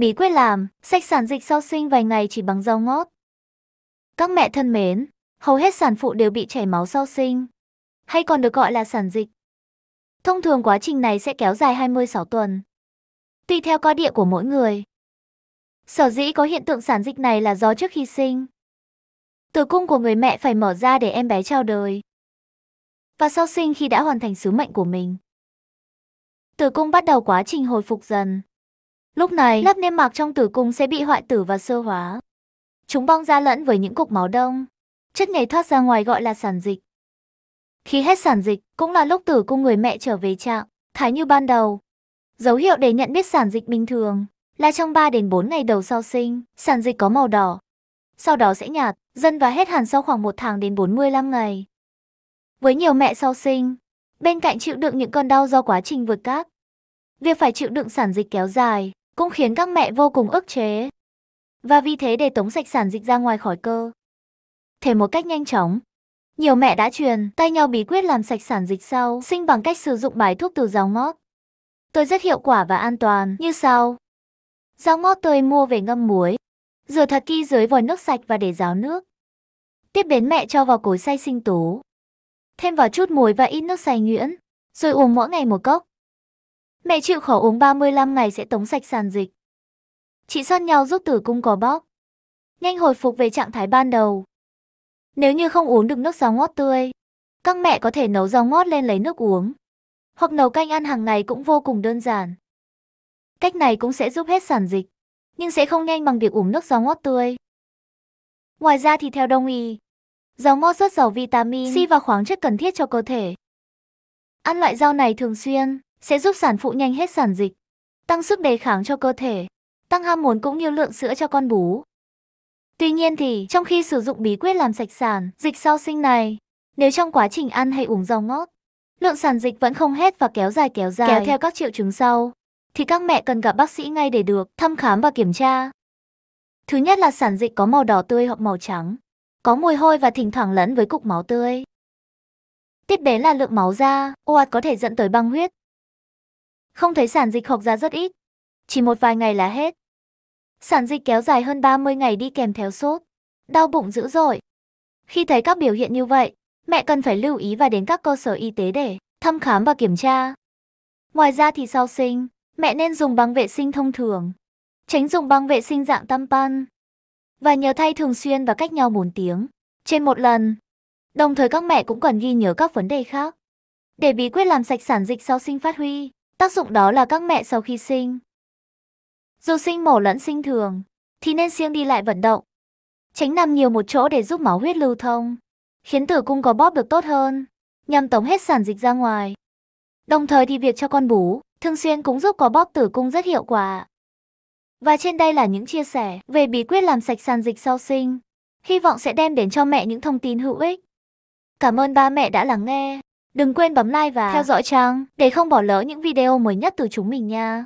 Bí quyết làm, sách sản dịch sau sinh vài ngày chỉ bằng rau ngót. Các mẹ thân mến, hầu hết sản phụ đều bị chảy máu sau sinh, hay còn được gọi là sản dịch. Thông thường quá trình này sẽ kéo dài 26 tuần, tùy theo co địa của mỗi người. Sở dĩ có hiện tượng sản dịch này là do trước khi sinh, tử cung của người mẹ phải mở ra để em bé chào đời. Và sau sinh khi đã hoàn thành sứ mệnh của mình, tử cung bắt đầu quá trình hồi phục dần. Lúc này, lớp niêm mạc trong tử cung sẽ bị hoại tử và sơ hóa. Chúng bong ra lẫn với những cục máu đông. Chất nhầy thoát ra ngoài gọi là sản dịch. Khi hết sản dịch, cũng là lúc tử cung người mẹ trở về trạng, thái như ban đầu. Dấu hiệu để nhận biết sản dịch bình thường là trong 3 đến 4 ngày đầu sau sinh, sản dịch có màu đỏ. Sau đó sẽ nhạt, dần và hết hẳn sau khoảng 1 tháng đến 45 ngày. Với nhiều mẹ sau sinh, bên cạnh chịu đựng những cơn đau do quá trình vượt cát, việc phải chịu đựng sản dịch kéo dài cũng khiến các mẹ vô cùng ức chế. Và vì thế để tống sạch sản dịch ra ngoài khỏi cơ. Thế một cách nhanh chóng, nhiều mẹ đã truyền tay nhau bí quyết làm sạch sản dịch sau sinh bằng cách sử dụng bài thuốc từ rau ngót. Tôi rất hiệu quả và an toàn như sau. Rau ngót tôi mua về ngâm muối, rửa thật kỹ dưới vòi nước sạch và để ráo nước. Tiếp đến mẹ cho vào cối xay sinh tố. Thêm vào chút muối và ít nước xay nhuyễn, rồi uống mỗi ngày một cốc. Mẹ chịu khổ uống 35 ngày sẽ tống sạch sàn dịch. Chị sát nhau giúp tử cung có bóp. Nhanh hồi phục về trạng thái ban đầu. Nếu như không uống được nước rau ngót tươi, các mẹ có thể nấu rau ngót lên lấy nước uống. Hoặc nấu canh ăn hàng ngày cũng vô cùng đơn giản. Cách này cũng sẽ giúp hết sản dịch, nhưng sẽ không nhanh bằng việc uống nước rau ngót tươi. Ngoài ra thì theo đông y, rau ngót rất giàu vitamin C và khoáng chất cần thiết cho cơ thể. Ăn loại rau này thường xuyên sẽ giúp sản phụ nhanh hết sản dịch, tăng sức đề kháng cho cơ thể, tăng ham muốn cũng như lượng sữa cho con bú. Tuy nhiên thì trong khi sử dụng bí quyết làm sạch sản, dịch sau sinh này, nếu trong quá trình ăn hay uống rau ngót, lượng sản dịch vẫn không hết và kéo dài kéo dài kéo theo các triệu chứng sau, thì các mẹ cần gặp bác sĩ ngay để được thăm khám và kiểm tra. Thứ nhất là sản dịch có màu đỏ tươi hoặc màu trắng, có mùi hôi và thỉnh thoảng lẫn với cục máu tươi. Tiếp đến là lượng máu ra, oạt có thể dẫn tới băng huyết, không thấy sản dịch hoặc giá rất ít, chỉ một vài ngày là hết. Sản dịch kéo dài hơn 30 ngày đi kèm theo sốt, đau bụng dữ dội. Khi thấy các biểu hiện như vậy, mẹ cần phải lưu ý và đến các cơ sở y tế để thăm khám và kiểm tra. Ngoài ra thì sau sinh, mẹ nên dùng băng vệ sinh thông thường, tránh dùng băng vệ sinh dạng tampon và nhớ thay thường xuyên và cách nhau 4 tiếng trên một lần. Đồng thời các mẹ cũng cần ghi nhớ các vấn đề khác để bí quyết làm sạch sản dịch sau sinh phát huy. Tác dụng đó là các mẹ sau khi sinh. Dù sinh mổ lẫn sinh thường, thì nên siêng đi lại vận động. Tránh nằm nhiều một chỗ để giúp máu huyết lưu thông, khiến tử cung có bóp được tốt hơn, nhằm tống hết sản dịch ra ngoài. Đồng thời thì việc cho con bú, thường xuyên cũng giúp có bóp tử cung rất hiệu quả. Và trên đây là những chia sẻ về bí quyết làm sạch sàn dịch sau sinh. Hy vọng sẽ đem đến cho mẹ những thông tin hữu ích. Cảm ơn ba mẹ đã lắng nghe. Đừng quên bấm like và theo dõi trang để không bỏ lỡ những video mới nhất từ chúng mình nha.